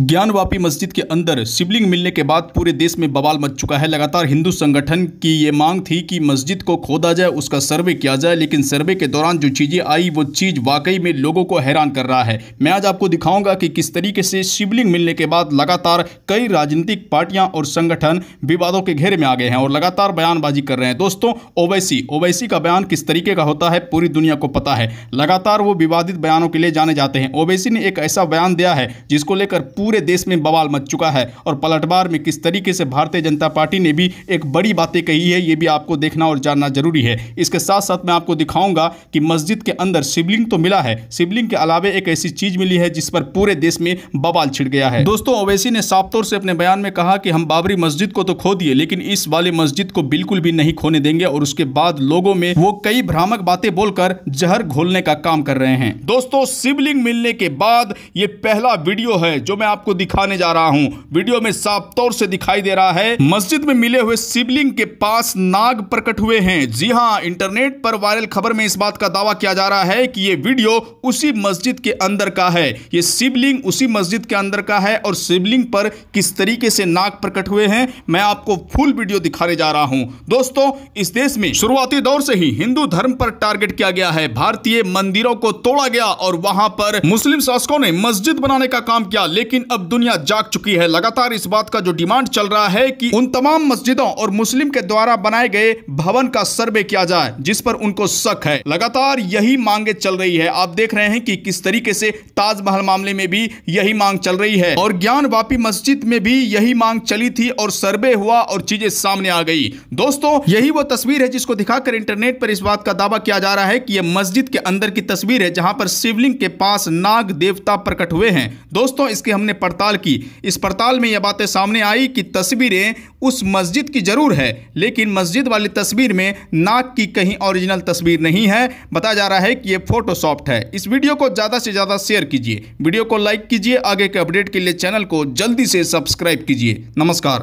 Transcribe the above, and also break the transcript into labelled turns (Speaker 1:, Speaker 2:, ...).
Speaker 1: ज्ञानवापी मस्जिद के अंदर शिवलिंग मिलने के बाद पूरे देश में बवाल मच चुका है लगातार हिंदू संगठन की ये मांग थी कि मस्जिद को खोदा जाए उसका सर्वे किया जाए लेकिन सर्वे के दौरान जो चीज़ें आई वो चीज़ वाकई में लोगों को हैरान कर रहा है मैं आज आपको दिखाऊंगा कि किस तरीके से शिवलिंग मिलने के बाद लगातार कई राजनीतिक पार्टियाँ और संगठन विवादों के घेरे में आ गए हैं और लगातार बयानबाजी कर रहे हैं दोस्तों ओवैसी ओवैसी का बयान किस तरीके का होता है पूरी दुनिया को पता है लगातार वो विवादित बयानों के लिए जाने जाते हैं ओवैसी ने एक ऐसा बयान दिया है जिसको लेकर पूरे देश में बवाल मच चुका है और पलटवार में किस तरीके से भारतीय जनता पार्टी ने भी एक बड़ी बातें कही है ये भी आपको देखना और जानना जरूरी है इसके साथ साथ मैं आपको दिखाऊंगा कि मस्जिद के अंदर शिवलिंग तो मिला है शिवलिंग के अलावे एक ऐसी चीज मिली है जिस पर पूरे देश में बवाल छिड़ गया है दोस्तों ओवैसी ने साफ तौर से अपने बयान में कहा कि हम बाबरी मस्जिद को तो खो दिए लेकिन इस वाले मस्जिद को बिल्कुल भी नहीं खोने देंगे और उसके बाद लोगों में वो कई भ्रामक बातें बोलकर जहर घोलने का काम कर रहे हैं दोस्तों शिवलिंग मिलने के बाद ये पहला वीडियो है जो मैं आपको दिखाने जा रहा हूं वीडियो में साफ तौर से दिखाई दे रहा है मस्जिद में मिले हुए शिवलिंग के पास नाग प्रकट हुए हैं जी हाँ इंटरनेट पर वायरल खबर में इस बात का दावा किया जा रहा है कि ये वीडियो उसी मस्जिद के अंदर का है ये शिवलिंग उसी मस्जिद के अंदर का है और शिवलिंग पर किस तरीके से नाग प्रकट हुए हैं मैं आपको फुल वीडियो दिखाने जा रहा हूँ दोस्तों इस देश में शुरुआती दौर से ही हिंदू धर्म पर टारगेट किया गया है भारतीय मंदिरों को तोड़ा गया और वहां पर मुस्लिम शासकों ने मस्जिद बनाने का काम किया लेकिन अब दुनिया जाग चुकी है लगातार इस बात का जो डिमांड चल रहा है कि उन तमाम मस्जिदों और मुस्लिम के द्वारा बनाए गए भवन का सर्वे किया जाए जिस पर उनको शक है लगातार यही मांगे चल रही है आप देख रहे हैं कि किस तरीके से ताजमहल मामले में भी यही मांग चल रही है और ज्ञान वापी मस्जिद में भी यही मांग चली थी और सर्वे हुआ और चीजें सामने आ गई दोस्तों यही वो तस्वीर है जिसको दिखाकर इंटरनेट पर इस बात का दावा किया जा रहा है कि यह मस्जिद के अंदर की तस्वीर है जहां पर शिवलिंग के पास नाग देवता प्रकट हुए हैं दोस्तों इसके हमने पड़ताल की इस पड़ताल में यह बातें सामने आई कि तस्वीरें उस मस्जिद की ज़रूर है लेकिन मस्जिद वाली तस्वीर में नाक की कहीं ओरिजिनल तस्वीर नहीं है बताया जा रहा है कि ये फोटोशॉप्ट है इस वीडियो को ज़्यादा से ज़्यादा शेयर कीजिए वीडियो को लाइक कीजिए आगे के अपडेट के लिए चैनल को जल्दी से सब्सक्राइब कीजिए नमस्कार